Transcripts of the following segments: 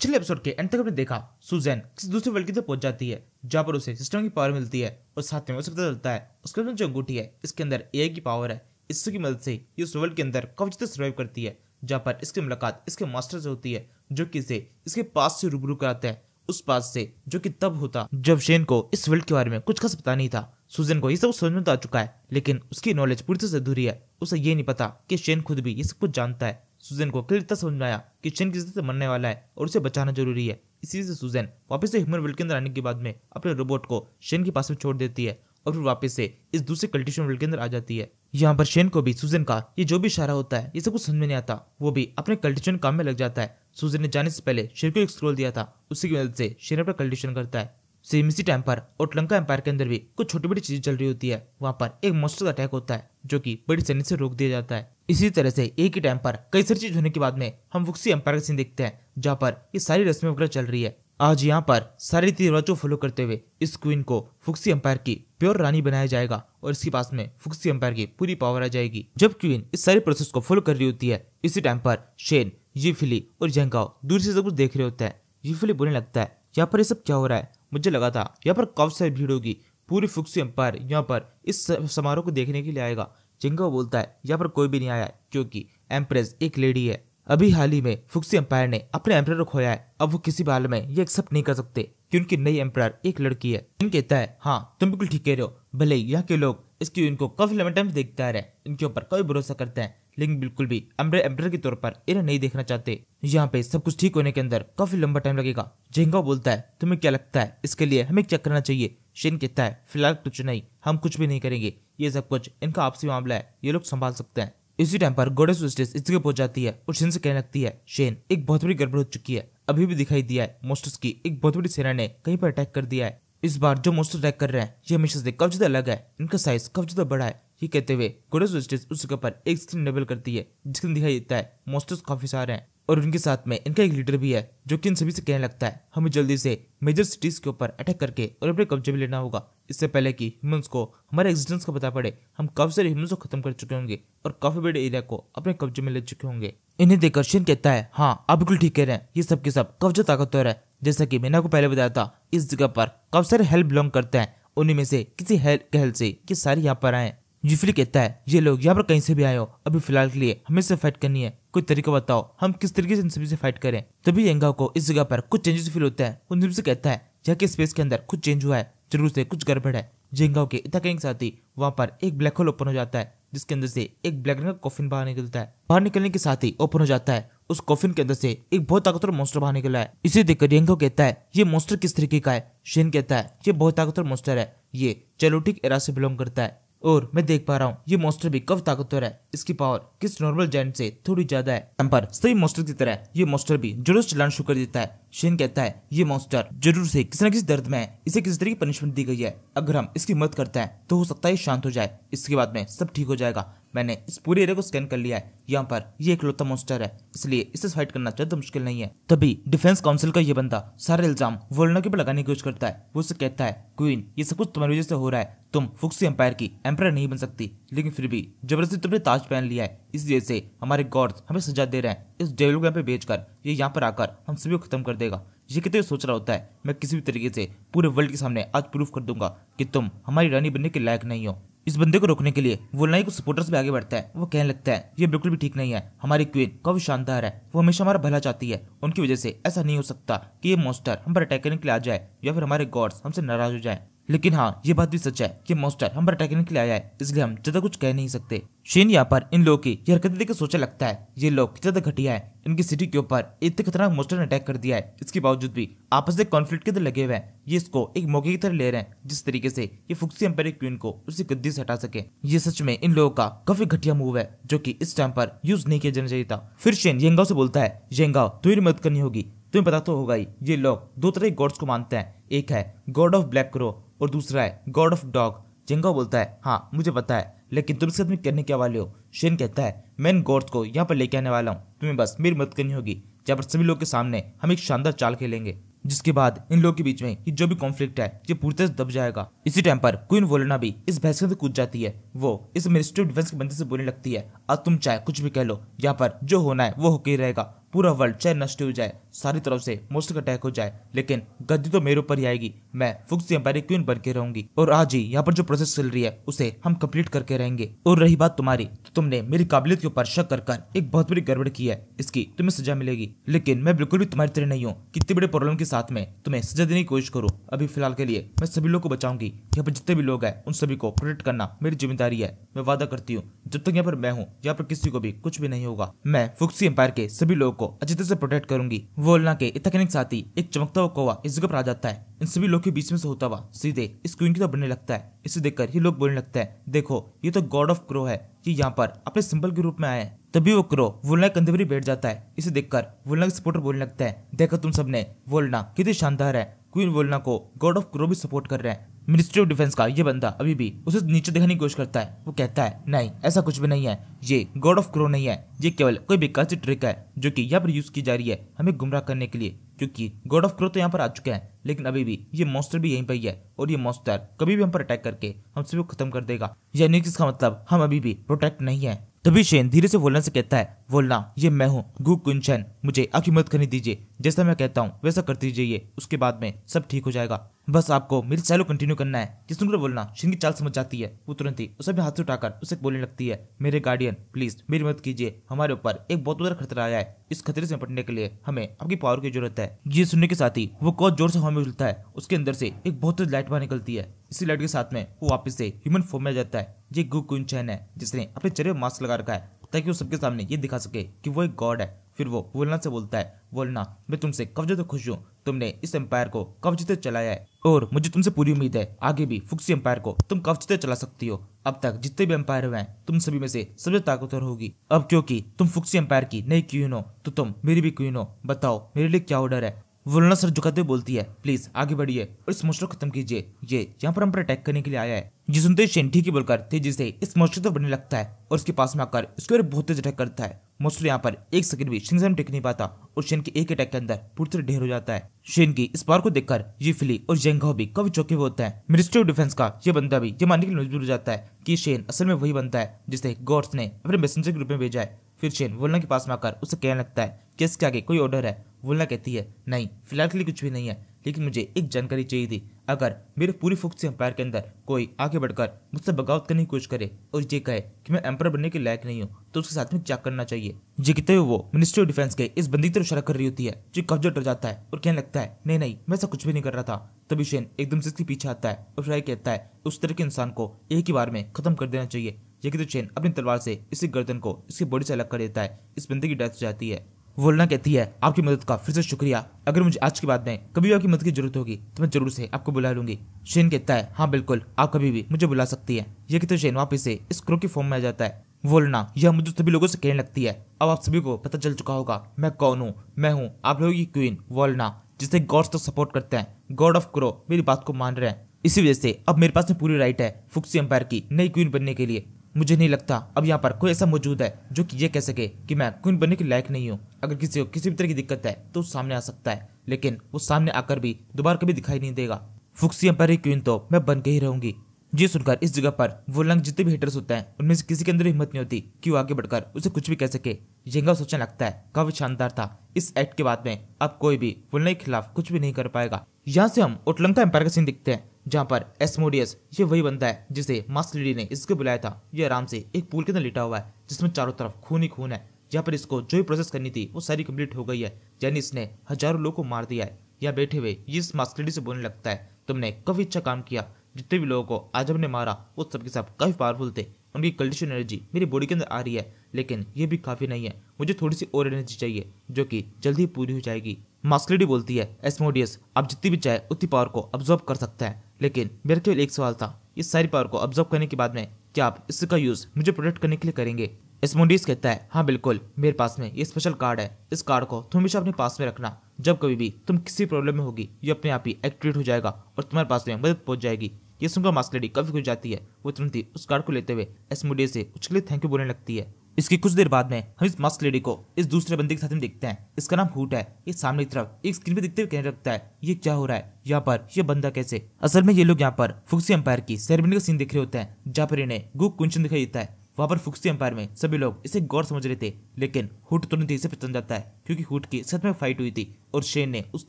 पिछले एपिसोड के एंड तक हमने देखा सुजैन किसी दूसरे वर्ल्ड की तरफ पहुंच जाती है जहां पर उसे सिस्टम की पावर मिलती है और साथ में उसे पता चलता है उसके जो अंगूठी है इसके अंदर ए की पावर है इसकी मदद से ये उस वर्ल्ड के अंदर कब्जे तक सर्वाइव करती है जहाँ पर इसकी मुलाकात इसके मास्टर से होती है जो कि इसे इसके पास से रूबरू कराते हैं उस पास से जो कि तब होता जब शेन को इस वर्ल्ड के बारे में कुछ खास पता नहीं था सुजन को ये सब समझ में तो आ चुका है लेकिन उसकी नॉलेज पूरी तरह से अधूरी है उसे ये नहीं पता कि शेन खुद भी ये सब कुछ जानता है सुजैन को क्लियर समझ में आया कि शेन किसी से मरने वाला है और उसे बचाना जरूरी है इसी से सुजैन वापस से ह्यूमन वर्ल्ड के अंदर आने के बाद में अपने रोबोट को शेन के पास में छोड़ देती है और फिर वापस से इस दूसरे कल्टिशन वर्ल्ड के अंदर आ जाती है यहाँ पर शेन को भी सुजन का ये जो भी इशारा होता है ये सब कुछ समझ में नहीं आता वो भी अपने कल्टिशन काम में लग जाता है सुजन ने जाने से पहले शेर को एक स्क्रोल दिया था उसी की मदद से शेर अपना कल्टिशन करता है सेमिसी टाइम पर और लंका एम्पायर के अंदर भी कुछ छोटी बड़ी चीजें चल रही होती है वहाँ पर एक मोस्टर का अटैक होता है जो कि बड़ी सैनिक से रोक दिया जाता है इसी तरह से एक ही टाइम पर कई सारी चीज होने के बाद में हम वुक्सी एम्पायर का सीन देखते हैं जहाँ पर ये सारी रस्में वगैरह चल रही है आज यहाँ पर सारे रीति रिवाजों फॉलो करते हुए इस क्वीन को फुक्सी एम्पायर की प्योर रानी बनाया जाएगा और इसके पास में फुक्सी एम्पायर की पूरी पावर आ जाएगी जब क्वीन इस सारे प्रोसेस को फॉलो कर रही होती है इसी टाइम पर शेन ये फिली और जेंगाओ दूर से सब कुछ देख रहे होते हैं यूफिली फिली बोलने लगता है यहाँ पर ये सब क्या हो रहा है मुझे लगा था यहाँ पर कब से भीड़ होगी पूरी फुक्सी एम्पायर यहाँ पर इस समारोह को देखने के लिए आएगा जिंगो बोलता है यहाँ पर कोई भी नहीं आया क्योंकि एम्प्रेस एक लेडी है अभी हाल ही में फुक्सी एम्पायर ने अपने एम्प्रेयर को खोया है अब वो किसी भी हाल में ये एक्सेप्ट नहीं कर सकते क्योंकि उनकी नई एम्प्रायर एक लड़की है इन कहता है हाँ तुम बिल्कुल ठीक कह रहे हो भले यहाँ के लोग इसकी इनको काफी लंबे टाइम देखते आ रहे हैं इनके ऊपर कभी भरोसा करते हैं लेकिन बिल्कुल भी अम्ब्रे एम्ब्रर के तौर पर इन्हें नहीं देखना चाहते यहाँ पे सब कुछ ठीक होने के अंदर काफी लंबा टाइम लगेगा जेंगा बोलता है तुम्हें क्या लगता है इसके लिए हमें चेक करना चाहिए शेन कहता है फिलहाल तो कुछ नहीं हम कुछ भी नहीं करेंगे ये सब कुछ इनका आपसी मामला है ये लोग संभाल सकते हैं इसी टाइम पर गोडेस वेस्टेस इसके पहुंच जाती है और शेन से कहने लगती है शेन एक बहुत बड़ी गड़बड़ हो चुकी है अभी भी दिखाई दिया है मोस्टर्स की एक बहुत बड़ी सेना ने कहीं पर अटैक कर दिया है इस बार जो मोस्टर अटैक कर रहे हैं ये हमेशा से कब अलग है इनका साइज कब बड़ा है ही कहते हुए गोडेस उस जगह पर एक स्क्रीन डबल करती है जिसमें दिखाई देता है मोस्टर्स काफी सारे हैं और उनके साथ में इनका एक लीडर भी है जो कि इन सभी से कहने लगता है हमें जल्दी से मेजर सिटीज के ऊपर अटैक करके और अपने कब्जे में लेना होगा इससे पहले कि ह्यूमंस को हमारे एग्जिस्टेंस का पता पड़े हम काफी सारे ह्यूमंस को खत्म कर चुके होंगे और काफी बड़े एरिया को अपने कब्जे में ले चुके होंगे इन्हें देखकर शिन कहता है हाँ आप बिल्कुल ठीक कह रहे हैं ये सब के सब कब्जा ताकतवर है जैसा कि मैंने आपको पहले बताया था इस जगह पर काफी सारे हेल्प बिलोंग करते हैं उन्हीं में से किसी हेल्प के हेल्प से ये सारे यहाँ पर आए यूफिली कहता है ये लोग यहाँ पर कहीं से भी आए हो अभी फिलहाल के लिए हमें से फाइट करनी है कोई तरीका बताओ हम किस तरीके से इन सभी से फाइट करें तभी यंगा को इस जगह पर कुछ चेंजेस फील होता है उन से कहता है यहाँ के स्पेस के अंदर कुछ चेंज हुआ है जरूर से कुछ गड़बड़ है जेंगा के इतना कहीं साथ ही वहाँ पर एक ब्लैक होल ओपन हो जाता है जिसके अंदर से एक ब्लैक रंग का कॉफिन बाहर निकलता है बाहर निकलने के साथ ही ओपन हो जाता है उस कॉफिन के अंदर से एक बहुत ताकतवर मॉन्स्टर बाहर निकला है इसे देखकर यंगो कहता है ये मॉन्स्टर किस तरीके का है शेन कहता है ये बहुत ताकतवर मॉन्स्टर है ये चेलोटिक एरा से बिलोंग करता है और मैं देख पा रहा हूँ ये मॉन्स्टर भी कब ताकतवर है इसकी पावर किस नॉर्मल जैन से थोड़ी ज्यादा है पर सही मॉन्स्टर की तरह ये मॉन्स्टर भी जुलूस चलाना शुरू कर देता है शेन कहता है ये मॉन्स्टर जरूर से किसी न किसी दर्द में है इसे किसी तरह की पनिशमेंट दी गई है अगर हम इसकी मदद करते हैं तो हो सकता है शांत हो जाए इसके बाद में सब ठीक हो जाएगा मैंने इस पूरे एरिया को स्कैन कर लिया है यहाँ पर ये लोता मोस्टर है इसलिए इसे फाइट करना ज्यादा मुश्किल नहीं है तभी डिफेंस काउंसिल का ये बंदा सारा इल्जाम वर्ल्डना के ऊपर लगाने की कोशिश करता है वो उसे कहता है क्वीन ये सब कुछ तुम्हारी वजह से हो रहा है तुम फुक्सी एम्पायर की एम्पायर नहीं बन सकती लेकिन फिर भी जबरदस्ती तुमने ताज पहन लिया है इस वजह से हमारे गॉड्स हमें सजा दे रहे हैं इस डेवल को पे भेज कर ये यहाँ पर आकर हम सभी को खत्म कर देगा ये कितने सोच रहा होता है मैं किसी भी तरीके से पूरे वर्ल्ड के सामने आज प्रूफ कर दूंगा कि तुम हमारी रानी बनने के लायक नहीं हो इस बंदे को रोकने के लिए वो वोलनाई को सपोर्टर्स भी आगे बढ़ता है वो कहने लगता है ये बिल्कुल भी ठीक नहीं है हमारी क्वीन काफी शानदार है वो हमेशा हमारा भला चाहती है उनकी वजह से ऐसा नहीं हो सकता कि ये मॉन्स्टर हम पर अटैक करने के लिए आ जाए या फिर हमारे गॉड्स हमसे नाराज हो जाए लेकिन हाँ ये बात भी सच है कि मोस्टर हम पर अटैक करने के लिए आया है इसलिए हम ज्यादा कुछ कह नहीं सकते शेन यहाँ पर इन लोगों की ये हरकत देखकर सोचा लगता है ये लोग ज्यादा घटिया है इनकी सिटी के ऊपर इतने खतरनाक मोस्टर ने अटैक कर दिया है इसके बावजूद भी आपस में कॉन्फ्लिक्ट के अंदर लगे हुए हैं ये इसको एक मौके की तरह ले रहे हैं जिस तरीके से ये फुक्सी एम्पायर क्वीन को उसी गद्दी से हटा सके ये सच में इन लोगों का काफी घटिया मूव है जो की इस टाइम पर यूज नहीं किया जाना चाहिए था फिर शेन यंगाव से बोलता है यंगाव तुम्हें मदद करनी होगी तुम्हें पता तो होगा ही ये लोग दो तरह के गॉड्स को मानते हैं एक है गॉड ऑफ ब्लैक क्रो और दूसरा है गॉड ऑफ डॉग जिंगा बोलता है हाँ मुझे पता है लेकिन तुम इसके तुम्हें करने क्या वाले हो शेन कहता है मैं इन गॉड्स को यहाँ पर लेके आने वाला हूँ तुम्हें बस मेरी मदद करनी होगी जब पर सभी लोग के सामने हम एक शानदार चाल खेलेंगे जिसके बाद इन लोगों के बीच में जो भी कॉन्फ्लिक्ट है ये पूरी तरह दब जाएगा इसी टाइम पर क्वीन वोलना भी इस बहस से कूद जाती है वो इस मिनिस्ट्री ऑफ डिफेंस के बंदे से बोलने लगती है अब तुम चाहे कुछ भी कह लो यहाँ पर जो होना है वो होके ही रहेगा पूरा वर्ल्ड चाहे नष्ट हो जाए सारी तरफ से मोस्ट अटैक हो जाए लेकिन गद्दी तो मेरे ऊपर ही आएगी मैं फुक्स एम्पायरी क्वीन बन के रहूंगी और आज ही यहाँ पर जो प्रोसेस चल रही है उसे हम कंप्लीट करके रहेंगे और रही बात तुम्हारी तो तुमने मेरी काबिलियत के ऊपर शक कर कर एक बहुत बड़ी गड़बड़ की है इसकी तुम्हें सजा मिलेगी लेकिन मैं बिल्कुल भी तुम्हारी तरह नहीं हूँ कितने बड़े प्रॉब्लम के साथ में तुम्हें सजा देने की कोशिश करूँ अभी फिलहाल के लिए मैं सभी लोग को बचाऊंगी यहाँ पर जितने भी लोग हैं उन सभी को प्रोटेक्ट करना मेरी जिम्मेदारी है मैं वादा करती हूँ जब तक यहाँ पर मैं हूँ यहाँ पर किसी को भी कुछ भी नहीं होगा मैं फुक्सी एम्पायर के सभी लोगों को अच्छे तरह से प्रोटेक्ट करूंगी वोलना के इतकने साथी एक चमकता हुआ कौवा इस जगह पर आ जाता है इन सभी लोग के बीच में से होता हुआ सीधे इस क्वीन की तरफ बढ़ने लगता है इसे देखकर ये लोग बोलने लगता है देखो ये तो गॉड ऑफ क्रो है ये यहाँ पर अपने सिंबल के रूप में आए तभी वो क्रो वोलना के कंधे पर बैठ जाता है इसे देखकर वोलना के सपोर्टर बोलने लगता है देखो तुम सबने वोलना कितनी शानदार है क्वीन वोलना को गॉड ऑफ क्रो भी सपोर्ट कर रहे हैं मिनिस्ट्री ऑफ डिफेंस का ये बंदा अभी भी उसे नीचे दिखाने की कोशिश करता है वो कहता है नहीं ऐसा कुछ भी नहीं है ये गॉड ऑफ क्रो नहीं है ये केवल कोई बेकार सी ट्रिक है जो कि यहाँ पर यूज की जा रही है हमें गुमराह करने के लिए क्योंकि गॉड ऑफ क्रो तो यहाँ पर आ चुके हैं लेकिन अभी भी ये मॉन्स्टर भी यहीं पर ही है और ये मॉन्स्टर कभी भी हम पर अटैक करके हम सभी को खत्म कर देगा यानी कि इसका मतलब हम अभी भी प्रोटेक्ट नहीं है तभी शेन धीरे से बोलने से कहता है बोलना ये मैं हूँ गु कुंचन मुझे आखिर मत करने दीजिए जैसा मैं कहता हूँ वैसा कर दीजिए उसके बाद में सब ठीक हो जाएगा बस आपको मेरी सैलो कंटिन्यू करना है ये सुनकर बोलना शिंग की चाल समझ जाती है वो तुरंत ही उसे भी हाथ उठाकर उसे बोलने लगती है मेरे गार्डियन प्लीज मेरी मदद कीजिए हमारे ऊपर एक बहुत बड़ा खतरा आया है इस खतरे से निपटने के लिए हमें आपकी पावर की जरूरत है ये सुनने के साथ ही वो कौन जोर से हवा में उलता है उसके अंदर से एक बहुत तेज लाइट बाहर निकलती है इसी लाइट के साथ में वो वापस से ह्यूमन फॉर्म में जाता है ये गुक कुंचन है जिसने अपने चेहरे मास्क लगा रखा है ताकि वो सबके सामने ये दिखा सके कि वो एक गॉड है फिर वो वोलना से बोलता है वोलना मैं तुमसे कब जो खुश हूँ तुमने इस एम्पायर को कब से चलाया है और मुझे तुमसे पूरी उम्मीद है आगे भी फुक्सी एम्पायर को तुम कब से चला सकती हो अब तक जितने भी एम्पायर हुए हैं तुम सभी में से सबसे ताकतवर होगी अब क्योंकि तुम फुक्सी एम्पायर की नई क्वीन हो तो तुम मेरी भी क्वीन हो बताओ मेरे लिए क्या ऑर्डर है वुलना सर झुकाते हुए बोलती है प्लीज आगे बढ़िए और इस मोस्टर को खत्म कीजिए ये यहाँ पर हम पर अटैक करने के लिए आया है जिस सुनते शेंठी की बोलकर तेजी से इस मोस्टर तो बढ़ने लगता है और उसके पास में आकर उसके ऊपर बहुत तेज अटैक करता है मोस्टर यहाँ पर एक सेकंड भी शिंग से टेक नहीं पाता और शेन के एक अटैक के अंदर पूरी तरह ढेर हो जाता है शेन की इस बार को देखकर ये फिली और जेंगाओ भी कभी चौके हुए होते है मिनिस्ट्री ऑफ डिफेंस का ये बंदा भी ये मानने के लिए मजबूर हो जाता है की शेन असल में वही बनता है जिसे गोर्स ने अपने मैसेजर के रूप में भेजा है फिर शेन वोलना के पास में आकर उसे कहने लगता है कि इसके आगे कोई ऑर्डर है वोलना कहती है नहीं फिलहाल के लिए कुछ भी नहीं है लेकिन मुझे एक जानकारी चाहिए थी अगर मेरे पूरी से एम्पायर के अंदर कोई आगे बढ़कर मुझसे बगावत करने की कोशिश करे और ये कहे कि मैं एम्पायर बनने के लायक नहीं हूँ तो उसके साथ में क्या करना चाहिए ये कहते हुए वो मिनिस्ट्री ऑफ डिफेंस के इस बंदी तरफ इशारा कर रही होती है जो कब्जा डर जाता है और कहने लगता है नहीं नहीं मैं ऐसा कुछ भी नहीं कर रहा था तभी शेन एकदम से इसके पीछे आता है और फिर कहता है उस तरह के इंसान को एक ही बार में खत्म कर देना चाहिए ये तो चेन अपनी तलवार से इसी गर्दन को इसकी बॉडी से अलग कर देता है इस बंदे की डेथ हो जाती है वोलना कहती है आपकी मदद का फिर से शुक्रिया अगर मुझे आज के बाद में कभी आपकी मदद की जरूरत होगी तो मैं जरूर से आपको बुला लूंगी शेन कहता है हाँ बिल्कुल आप कभी भी मुझे बुला सकती है ये कहते शेन वापिस से इस क्रो के फॉर्म में आ जाता है वोलना यह मुझे सभी लोगों से कहने लगती है अब आप सभी को पता चल चुका होगा मैं कौन हूँ मैं हूँ आप लोगों की क्वीन वोलना जिसे गॉड्स तक तो सपोर्ट करते हैं गॉड ऑफ क्रो मेरी बात को मान रहे हैं इसी वजह से अब मेरे पास में पूरी राइट है फुक्सी एम्पायर की नई क्वीन बनने के लिए मुझे नहीं लगता अब यहाँ पर कोई ऐसा मौजूद है जो कि ये कह सके कि मैं क्वीन बनने के लायक नहीं हूँ अगर किसी को किसी भी तरह की दिक्कत है तो सामने आ सकता है लेकिन वो सामने आकर भी दोबारा कभी दिखाई नहीं देगा फुक्सी पर ही क्वीन तो मैं बन के ही रहूंगी जी सुनकर इस जगह पर वो लंग जितने भी हेटर्स होते हैं उनमें से किसी के अंदर हिम्मत नहीं होती कि वो आगे बढ़कर उसे कुछ भी कह सके यंगा सोचने लगता है काफी शानदार था इस एक्ट के बाद में अब कोई भी वुलना के खिलाफ कुछ भी नहीं कर पाएगा यहाँ से हम उटलंका एम्पायर का सीन दिखते हैं जहाँ पर एसमोडियस ये वही बंदा है जिसे मास्क लेडी ने इसके बुलाया था ये आराम से एक पुल के अंदर लेटा हुआ है जिसमें चारों तरफ खून ही खून है यहाँ पर इसको जो भी प्रोसेस करनी थी वो सारी कंप्लीट हो गई है यानी इसने हजारों लोगों को मार दिया है यहाँ बैठे हुए ये इस मास्कलेडी से बोलने लगता है तुमने काफी अच्छा काम किया जितने भी लोगों को आज हमने मारा वो सबके साथ काफी पावरफुल थे उनकी कंडीशन एनर्जी मेरी बॉडी के अंदर आ रही है लेकिन ये भी काफी नहीं है मुझे थोड़ी सी और एनर्जी चाहिए जो कि जल्दी पूरी हो जाएगी मास्कलेडी बोलती है एसमोडियस आप जितनी भी चाहे उतनी पावर को ऑब्जॉर्व कर सकते हैं लेकिन मेरा केवल तो एक सवाल था इस सारी पावर को ऑब्जर्व करने के बाद में क्या आप इसका यूज मुझे प्रोटेक्ट करने के लिए करेंगे एसमोडीज कहता है हाँ बिल्कुल मेरे पास में ये स्पेशल कार्ड है इस कार्ड को तुम हमेशा अपने पास में रखना जब कभी भी तुम किसी प्रॉब्लम में होगी ये अपने आप ही एक्टिवेट हो जाएगा और तुम्हारे पास में मदद पहुंच जाएगी ये सुनकर मास्क लेडी काफी खुश जाती है वो तुरंत ही उस कार्ड को लेते हुए एसमोडीज से उसके लिए थैंक यू बोलने लगती है इसके कुछ देर बाद में हम इस मस्क लेडी को इस दूसरे बंदे के साथ में देखते हैं इसका नाम हूट है ये सामने की तरफ एक स्क्रीन पे दिखते हुए कहने लगता है ये क्या हो रहा है यहाँ पर ये बंदा कैसे असल में ये लोग यहाँ पर फुक्सी अंपायर की सेरेमनी का सीन देख रहे होते हैं जहाँ पर इन्हें गुक कुंचन दिखाई देता है वहाँ पर फुक्सी एम्पायर में सभी लोग इसे गौर समझ रहे थे लेकिन हुट तुरंत तो इसे पहचान जाता है क्योंकि हुट की सच में फाइट हुई थी और शेन ने उस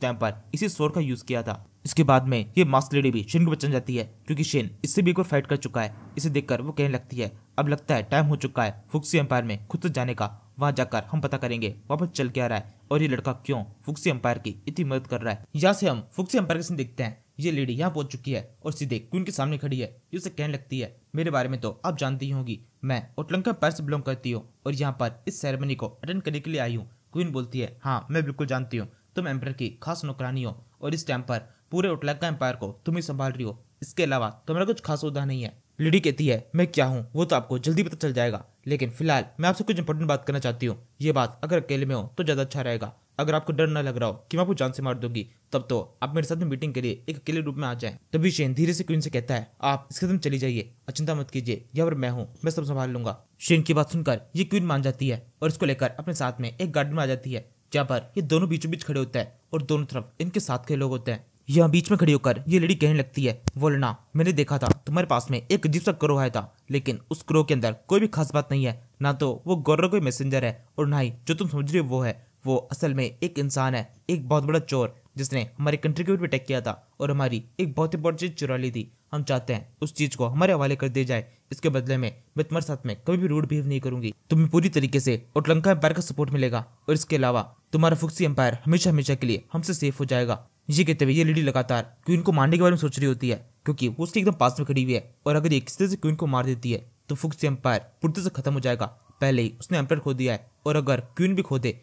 टाइम पर इसी शोर का यूज किया था इसके बाद में ये मास्क लेडी भी शेन को बचन जाती है क्योंकि शेन इससे भी एक बार फाइट कर चुका है इसे देखकर वो कहने लगती है अब लगता है टाइम हो चुका है फुक्सी एम्पायर में खुद से जाने का वहाँ जाकर हम पता करेंगे वापस चल के आ रहा है और ये लड़का क्यों फुक्सी एम्पायर की इतनी मदद कर रहा है यहाँ से हम फुक्सी एम्पायर के देखते हैं ये लेडी यहाँ पहुंच चुकी है और सीधे क्वीन के सामने खड़ी है ये उसे कहने लगती है मेरे बारे में तो आप जानती ही होंगी मैं ओटलंका पैर से बिलोंग करती हूँ और यहाँ पर इस सेरेमनी को अटेंड करने के लिए आई हूँ क्वीन बोलती है हाँ मैं बिल्कुल जानती हूँ तुम एम्पर की खास नौकरानी हो और इस टाइम पर पूरे ओटलंका एम्पायर को तुम ही संभाल रही हो इसके अलावा तुम्हारा कुछ खास उदा नहीं है लेडी कहती है मैं क्या हूँ वो तो आपको जल्दी पता चल जाएगा लेकिन फिलहाल मैं आपसे कुछ इंपॉर्टेंट बात करना चाहती हूँ ये बात अगर अकेले में हो तो ज़्यादा अच्छा रहेगा अगर आपको डर न लग रहा हो कि मैं आपको जान से मार दूंगी तब तो आप मेरे साथ में मीटिंग के लिए एक अकेले रूप में आ जाए तभी शेन धीरे से क्वीन से कहता है आप इसके कदम चली जाइए अचिंता मत कीजिए या पर मैं हूँ मैं सब संभाल लूंगा शेन की बात सुनकर ये क्वीन मान जाती है और इसको लेकर अपने साथ में एक गार्डन में आ जाती है जहाँ पर ये दोनों बीचों बीच खड़े होते हैं और दोनों तरफ इनके साथ के लोग होते हैं यहाँ बीच में खड़ी होकर ये लेडी कहने लगती है वोलना मैंने देखा था तुम्हारे पास में एक अजीब सा क्रो आया था लेकिन उस क्रो के अंदर कोई भी खास बात नहीं है ना तो वो गौरव कोई मैसेंजर है और ना ही जो तुम समझ रहे हो वो है वो असल में एक इंसान है एक बहुत बड़ा चोर जिसने हमारी कंट्री के ऊपर अटैक किया था और हमारी एक बहुत ही बड़ी चीज़ चुरा ली थी हम चाहते हैं उस चीज़ को हमारे हवाले कर दिया जाए इसके बदले में मैं तुम्हारे साथ में कभी भी रूड बिहेव नहीं करूंगी तुम्हें पूरी तरीके से और लंका एम्पायर का सपोर्ट मिलेगा और इसके अलावा तुम्हारा फुक्सी एम्पायर हमेशा हमेशा के लिए हमसे सेफ हो जाएगा ये कहते हुए ये लेडी लगातार क्वीन को मारने के बारे में सोच रही होती है क्योंकि वो उसके एकदम पास में खड़ी हुई है और अगर ये किसी तरह से क्वीन को मार देती है तो फुक्सी एम्पायर पूरी तरह से खत्म हो जाएगा पहले ही उसने एम्पायर खो दिया है और अगर क्वीन भी खो दे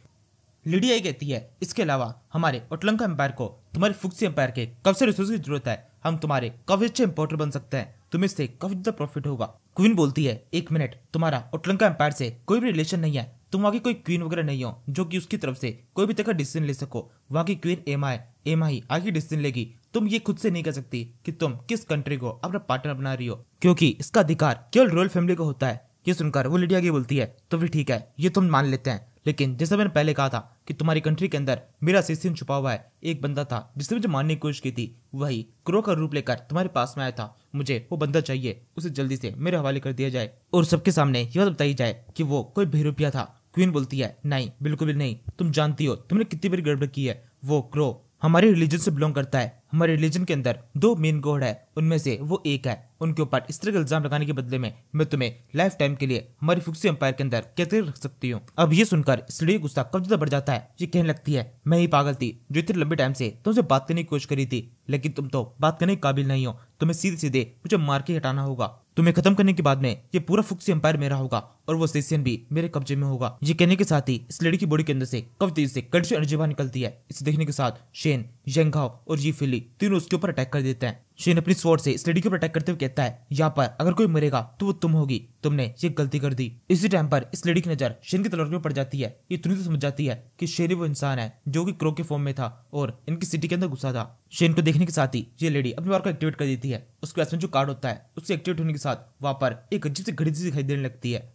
लिडिया कहती है इसके अलावा हमारे ओटलंका एम्पायर को तुम्हारे फुक्सी एम्पायर के कब से रिसोर्स की जरूरत है हम तुम्हारे काफी अच्छे इम्पोर्टर बन सकते हैं तुम्हें इससे काफी ज्यादा प्रॉफिट होगा क्वीन बोलती है एक मिनट तुम्हारा ओटलंका एम्पायर से कोई भी रिलेशन नहीं है तुम वहाँ की कोई क्वीन वगैरह नहीं हो जो कि उसकी तरफ से कोई भी तरह का डिसीजन ले सको वहाँ की क्वीन एमा आई एम ही आगे डिसीजन लेगी तुम ये खुद से नहीं कह सकती कि तुम किस कंट्री को अपना पार्टनर बना रही हो क्योंकि इसका अधिकार केवल रॉयल फैमिली को होता है ये सुनकर वो लिडिया की बोलती है तो फिर ठीक है ये तुम मान लेते हैं लेकिन जैसे मैंने पहले कहा था कि तुम्हारी कंट्री के अंदर मेरा सिस्टम छुपा हुआ है एक बंदा था जिसने मुझे मारने की कोशिश की थी वही क्रो का रूप लेकर तुम्हारे पास में आया था मुझे वो बंदा चाहिए उसे जल्दी से मेरे हवाले कर दिया जाए और सबके सामने ये बात बताई जाए कि वो कोई भेरूपिया था क्वीन बोलती है नहीं बिल्कुल भी नहीं तुम जानती हो तुमने कितनी बड़ी गड़बड़ की है वो क्रो हमारे रिलीजन से बिलोंग करता है हमारे रिलीजन के अंदर दो मेन गोड है उनमें से वो एक है उनके ऊपर स्त्री का इल्जाम लगाने के बदले में मैं तुम्हें लाइफ टाइम के लिए हमारी फुक्सी एम्पायर के अंदर कैसे रख सकती हूँ अब ये सुनकर स्त्री गुस्सा कब ज्यादा बढ़ जाता है ये कहने लगती है मैं ही पागल थी जो इतने लंबे टाइम से तुमसे बात करने की कोशिश करी थी लेकिन तुम तो बात करने के काबिल नहीं हो तुम्हें सीधे सीधे मुझे मार के हटाना होगा तुम्हें खत्म करने के बाद में ये पूरा फुक्सी एम्पायर मेरा होगा और वो सेशन भी मेरे कब्जे में होगा ये कहने के साथ ही इस लड़की की बॉडी के अंदर से कब तेज से कड़ी एनर्जी बाहर निकलती है इसे देखने के साथ शेन यंगाव और ये फिली तीनों उसके ऊपर अटैक कर देते हैं शेन अपनी स्वॉर्ड से इस लेडी को प्रोटेक्ट करते हुए कहता है यहाँ पर अगर कोई मरेगा तो वो तुम होगी तुमने ये गलती कर दी इसी टाइम पर इस लेडी की नजर शेन की तलवार पर पड़ जाती है ये तुरंत तो समझ जाती है कि शेन वो इंसान है जो कि क्रो के फॉर्म में था और इनकी सिटी के अंदर घुसा था शेन को देखने के साथ ही ये लेडी अपने वार को एक्टिवेट कर देती है उसके पास में जो कार्ड होता है उसके एक्टिवेट होने के साथ वहाँ पर एक अजीब सी घड़ी दिखाई देने लगती है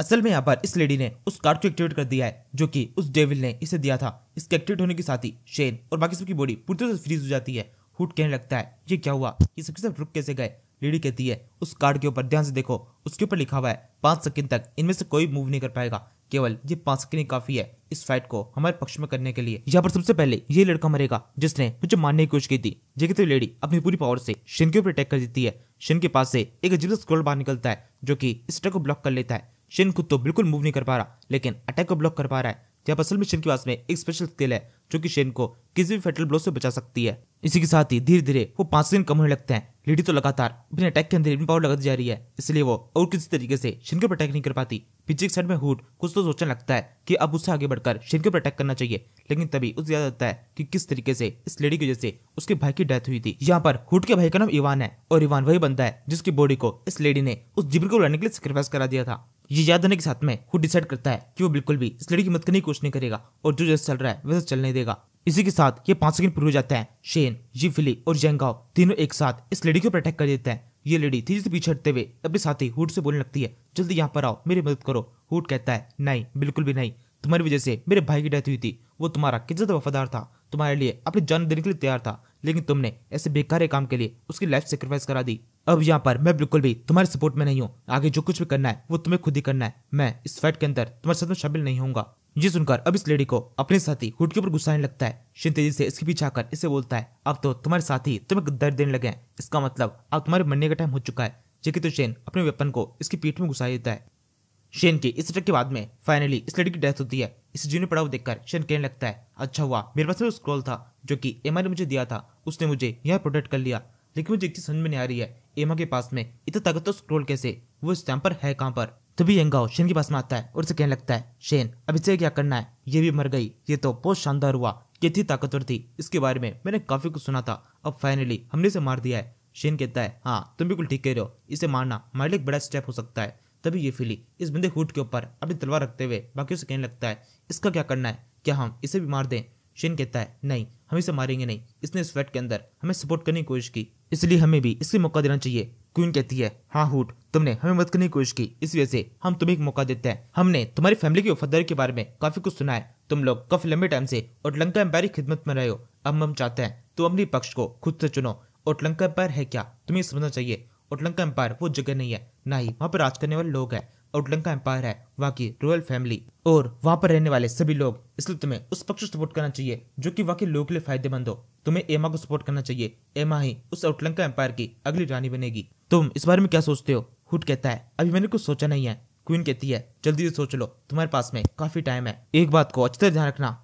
असल में यहाँ पर इस लेडी ने उस कार्ड को एक्टिवेट कर दिया है जो कि उस डेविल ने इसे दिया था इसके एक्टिवेट होने के साथ ही शेन और बाकी सबकी बॉडी पूरी तरह से फ्रीज हो जाती है हुट कहने लगता है ये क्या हुआ ये सबके सब रुक कैसे गए लेडी कहती है उस कार्ड के ऊपर ध्यान से देखो उसके ऊपर लिखा हुआ है पाँच सेकंड तक इनमें से कोई मूव नहीं कर पाएगा केवल ये पाँच सेकंड ही काफी है इस फाइट को हमारे पक्ष में करने के लिए यहाँ पर सबसे पहले ये लड़का मरेगा जिसने मुझे मारने की कोशिश की थी तो लेडी अपनी पूरी पावर से शिन के ऊपर अटैक कर देती है शिन के पास से एक अजीब स्क्रोल बाहर निकलता है जो की इस को ब्लॉक कर लेता है शिन खुद तो बिल्कुल मूव नहीं कर पा रहा लेकिन अटैक को ब्लॉक कर पा रहा है यहाँ पर शेन के पास में एक स्पेशल स्किल है जो कि शेन को किसी भी फेटल ब्लो से बचा सकती है इसी के साथ ही धीरे धीरे वो पांच दिन कम होने लगते हैं लेडी तो लगातार अपने अटैक के अंदर इतनी पावर लगाती जा रही है इसलिए वो और किसी तरीके से शेन के ऊपर अटैक नहीं कर पाती पीछे के साइड में हुड कुछ तो सोचने लगता है कि अब उससे आगे बढ़कर शेन के ऊपर अटैक करना चाहिए लेकिन तभी उसे याद आता है कि किस तरीके से इस लेडी की वजह से उसके भाई की डेथ हुई थी यहाँ पर हुड के भाई का नाम इवान है और इवान वही बनता है जिसकी बॉडी को इस लेडी ने उस जिब्र को लड़ने के लिए सेक्रीफाइस करा दिया था ये याद होने के साथ में खुद डिसाइड करता है कि वो बिल्कुल भी इस लड़की की मदद करने की कोशिश नहीं करेगा और जो जैसे चल रहा है वैसे चलने देगा इसी के साथ ये पांच सेकंड पूरे हो जाते हैं शेन जिफिली और जेंगाव तीनों एक साथ इस लड़की को अटैक कर देते हैं ये लड़ी तेजी से पीछे हटते हुए अपने साथी हुड से बोलने लगती है जल्दी यहाँ पर आओ मेरी मदद करो हुड कहता है नहीं बिल्कुल भी नहीं तुम्हारी वजह से मेरे भाई की डेथ हुई थी वो तुम्हारा कितना वफादार था तुम्हारे लिए अपनी जान देने के लिए तैयार था लेकिन तुमने ऐसे बेकार काम के लिए उसकी लाइफ सेक्रीफाइस करा दी अब यहाँ पर मैं बिल्कुल भी तुम्हारे सपोर्ट में नहीं हूँ आगे जो कुछ भी करना है वो तुम्हें खुद ही करना है मैं इस फाइट के अंदर तुम्हारे साथ में शामिल नहीं होऊंगा ये सुनकर अब इस लेडी को अपने साथी हुड के ऊपर गुस्साने लगता है शिन तेजी से इसके पीछे आकर इसे बोलता है अब तो तुम्हारे साथी तुम्हें दर्द देने लगे हैं इसका मतलब अब तुम्हारे मरने का टाइम हो चुका है जबकि तो शेन अपने वेपन को इसकी पीठ में घुसा देता है शेन के इस अटक के बाद में फाइनली इस लड़की की डेथ होती है इसे जीने पड़ा हुआ देखकर शेन कहने लगता है अच्छा हुआ मेरे पास स्क्रॉल था जो कि एमा ने मुझे दिया था उसने मुझे यह प्रोटेक्ट कर लिया लेकिन मुझे एक चीज समझ में नहीं आ रही है एमा के पास में इतना तक तो स्क्रोल कैसे वो पर है कहाँ पर तभी यंगाओ शेन के पास में आता है और उसे कहने लगता है शेन अब इसे क्या करना है ये भी मर गई ये तो बहुत शानदार हुआ ये थी ताकतवर थी इसके बारे में मैंने काफी कुछ सुना था अब फाइनली हमने इसे मार दिया है शेन कहता है हाँ तुम बिल्कुल ठीक कह रहे हो इसे मारना हमारे लिए बड़ा स्टेप हो सकता है तभी ये फिली इस बंदे हुट के ऊपर अभी तलवार रखते हुए बाकी उसे कहने लगता है इसका क्या करना है क्या हम इसे भी मार दें शेन कहता है नहीं हम इसे मारेंगे नहीं इसने इस फैट के अंदर हमें सपोर्ट करने की कोशिश की इसलिए हमें भी इसे मौका देना चाहिए क्वीन कहती है हाँ हूट तुमने हमें मदद करने की कोशिश की इस वजह से हम तुम्हें एक मौका देते हैं हमने तुम्हारी फैमिली की वफादारी के बारे में काफी कुछ सुना है तुम लोग काफी लंबे टाइम से और लंका एम्पायर की खिदमत में रहे हो अब हम चाहते हैं तुम अपने पक्ष को खुद से चुनो और लंका एम्पायर है क्या तुम्हें समझना चाहिए और लंका एम्पायर वो जगह नहीं है ना ही वहाँ पर राज करने वाले लोग हैं और लंका एम्पायर है वहाँ की रॉयल फैमिली और वहाँ पर रहने वाले सभी लोग इसलिए तुम्हें उस पक्ष को सपोर्ट करना चाहिए जो कि वहाँ के लोगों के लिए फायदेमंद हो तुम्हें एमा को सपोर्ट करना चाहिए एमा ही उस आउटलंका एम्पायर की अगली रानी बनेगी तुम इस बारे में क्या सोचते हो हुट कहता है अभी मैंने कुछ सोचा नहीं है क्वीन कहती है जल्दी से सोच लो तुम्हारे पास में काफी टाइम है एक बात को अच्छी तरह ध्यान रखना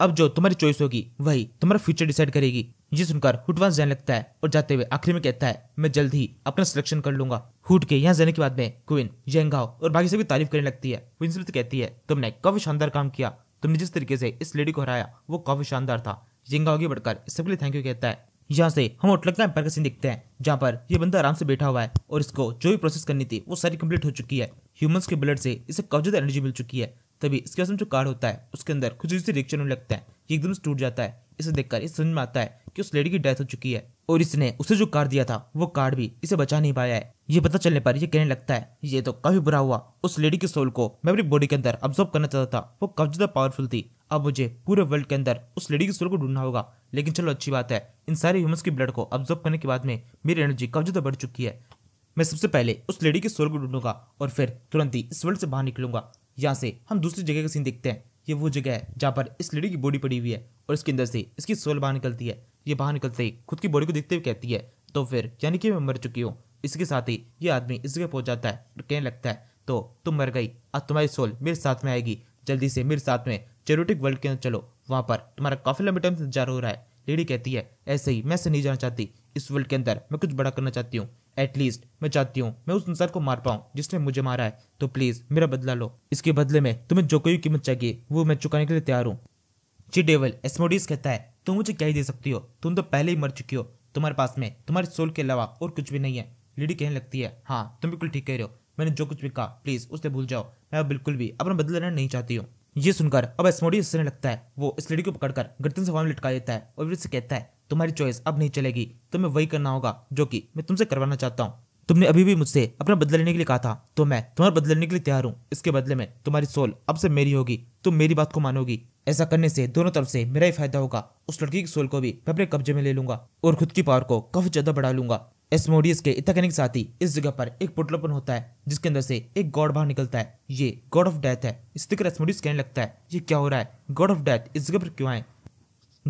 अब जो तुम्हारी चॉइस होगी वही तुम्हारा फ्यूचर डिसाइड करेगी ये सुनकर हुटवास जाने लगता है और जाते हुए आखिर में कहता है मैं जल्द ही अपना सिलेक्शन कर लूंगा हुट के यहाँ जाने के बाद में क्विन येंगाओ और बाकी सभी तारीफ करने लगती है विंसलित कहती है तुमने काफी शानदार काम किया तुमने जिस तरीके से इस लेडी को हराया वो काफी शानदार था जेंगाओ की बढ़कर सबके लिए थैंक यू कहता है यहाँ से हम होटल का एम्पायर का सीन देखते हैं जहाँ पर ये बंदा आराम से बैठा हुआ है और इसको जो भी प्रोसेस करनी थी वो सारी कंप्लीट हो चुकी है ह्यूमंस के ब्लड से इसे काफी ज्यादा एनर्जी मिल चुकी है तभी इसके असम जो कार्ड होता है उसके अंदर खुद से रिएक्शन होने लगता है ये एकदम से टूट जाता है इसे देखकर इस समझ में आता है कि उस लेडी की डेथ हो चुकी है और इसने उसे जो कार्ड दिया था वो कार्ड भी इसे बचा नहीं पाया है ये पता चलने पर ये कहने लगता है ये तो काफी बुरा हुआ उस लेडी के सोल को मैं अपनी बॉडी के अंदर अब्सॉर्ब करना चाहता था वो काफी ज्यादा पावरफुल थी अब मुझे पूरे वर्ल्ड के अंदर उस लेडी के सोल को ढूंढना होगा लेकिन चलो अच्छी बात है इन सारे ह्यूमंस की ब्लड को अब्सॉर्ब करने के बाद में मेरी एनर्जी काफी ज्यादा बढ़ चुकी है मैं सबसे पहले उस लेडी के सोल को ढूंढूंगा और फिर तुरंत ही इस वर्ल्ड से बाहर निकलूंगा यहाँ से हम दूसरी जगह का सीन देखते हैं ये वो जगह है जहाँ पर इस लेडी की बॉडी पड़ी हुई है और इसके अंदर से इसकी सोल बाहर निकलती है ये बाहर निकलते ही खुद की बॉडी को देखते हुए कहती है तो फिर यानी कि मैं मर चुकी हूँ इसके साथ ही ये आदमी इस जगह पहुँच जाता है और कहने लगता है तो तुम मर गई अब तुम्हारी सोल मेरे साथ में आएगी जल्दी से मेरे साथ में चेरोटिक वर्ल्ड के अंदर चलो वहाँ पर तुम्हारा काफ़ी लंबे टाइम से इंतजार हो रहा है लेडी कहती है ऐसे ही मैं से नहीं जाना चाहती इस वर्ल्ड के अंदर मैं कुछ बड़ा करना चाहती हूँ एटलीस्ट मैं चाहती हूँ मैं उस इंसान को मार पाऊँ जिसने मुझे मारा है तो प्लीज मेरा बदला लो इसके बदले में तुम्हें जो कोई कीमत चाहिए वो मैं चुकाने के लिए तैयार हूँ डेवल एस्मोडिस कहता है तुम मुझे क्या ही दे सकती हो तुम तो पहले ही मर चुकी हो तुम्हारे पास में तुम्हारे सोल के अलावा और कुछ भी नहीं है लेडी कहने लगती है हाँ तुम बिल्कुल ठीक कह रहे हो मैंने जो कुछ भी कहा प्लीज उसे भूल जाओ मैं बिल्कुल भी अपना बदला लेना नहीं चाहती हूँ ये सुनकर अब एसमोडी हंसने लगता है वो इस लड़की को पकड़कर गर्तन से हवा में लटका देता है और फिर से कहता है तुम्हारी चॉइस अब नहीं चलेगी तुम्हें वही करना होगा जो कि मैं तुमसे करवाना चाहता हूँ तुमने अभी भी मुझसे अपना बदला लेने के लिए कहा था तो मैं तुम्हारा बदला लेने के लिए तैयार हूँ इसके बदले में तुम्हारी सोल अब से मेरी होगी तुम मेरी बात को मानोगी ऐसा करने से दोनों तरफ से मेरा ही फायदा होगा उस लड़की की सोल को भी मैं अपने कब्जे में ले लूंगा और खुद की पावर को काफी ज्यादा बढ़ा लूंगा एस्मोडियस के साथ साथी इस जगह पर एक पुटलोपन होता है जिसके अंदर से एक गॉड बाहर निकलता है ये गॉड ऑफ डेथ है इस देखकर एस्मोडियस कहने लगता है ये क्या हो रहा है गॉड ऑफ डेथ इस जगह पर क्यों आए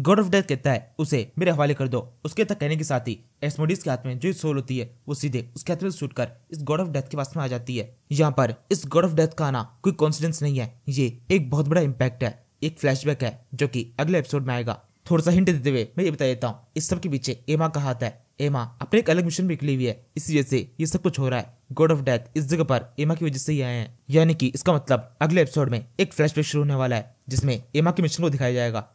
गॉड ऑफ डेथ कहता है उसे मेरे हवाले कर दो उसके तक कहने के साथ ही एस्मोडिस के हाथ में जो सोल होती है वो सीधे उसके हाथ में छूट कर इस गॉड ऑफ डेथ के पास में आ जाती है यहाँ पर इस गॉड ऑफ डेथ का आना कोई कॉन्फिडेंस नहीं है ये एक बहुत बड़ा इम्पैक्ट है एक फ्लैशबैक है जो कि अगले एपिसोड में आएगा थोड़ा सा हिंट देते हुए मैं ये बता देता हूँ इस सब के पीछे एमा का हाथ है एमा अपने एक अलग मिशन में निकली हुई है इस वजह से ये सब कुछ हो रहा है गॉड ऑफ डेथ इस जगह पर एमा की वजह से ही आए हैं यानी कि इसका मतलब अगले एपिसोड में एक फ्लैशबैक शुरू होने वाला है जिसमें एमा के मिशन को दिखाया जाएगा